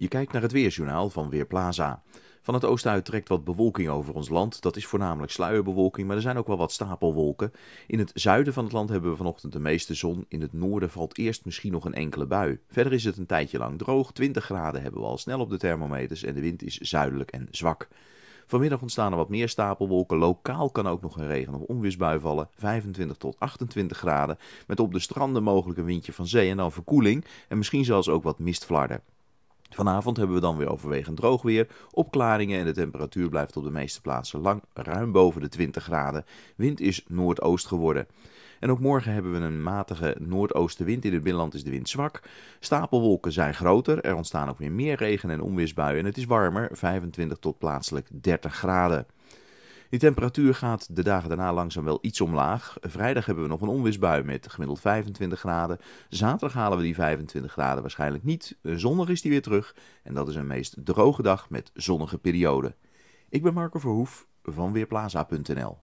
Je kijkt naar het weersjournaal van Weerplaza. Van het oosten uit trekt wat bewolking over ons land. Dat is voornamelijk sluierbewolking, maar er zijn ook wel wat stapelwolken. In het zuiden van het land hebben we vanochtend de meeste zon. In het noorden valt eerst misschien nog een enkele bui. Verder is het een tijdje lang droog. 20 graden hebben we al snel op de thermometers en de wind is zuidelijk en zwak. Vanmiddag ontstaan er wat meer stapelwolken. Lokaal kan ook nog een regen- of onweersbui vallen. 25 tot 28 graden. Met op de stranden mogelijk een windje van zee en dan verkoeling. En misschien zelfs ook wat mistvlarden. Vanavond hebben we dan weer overwegend droog weer, opklaringen en de temperatuur blijft op de meeste plaatsen lang ruim boven de 20 graden. Wind is noordoost geworden. En ook morgen hebben we een matige noordoostenwind. In het binnenland is de wind zwak. Stapelwolken zijn groter. Er ontstaan ook weer meer regen en onweersbuien. En het is warmer, 25 tot plaatselijk 30 graden. Die temperatuur gaat de dagen daarna langzaam wel iets omlaag. Vrijdag hebben we nog een onweersbui met gemiddeld 25 graden. Zaterdag halen we die 25 graden waarschijnlijk niet. Eh, zondag is die weer terug en dat is een meest droge dag met zonnige periode. Ik ben Marco Verhoef van Weerplaza.nl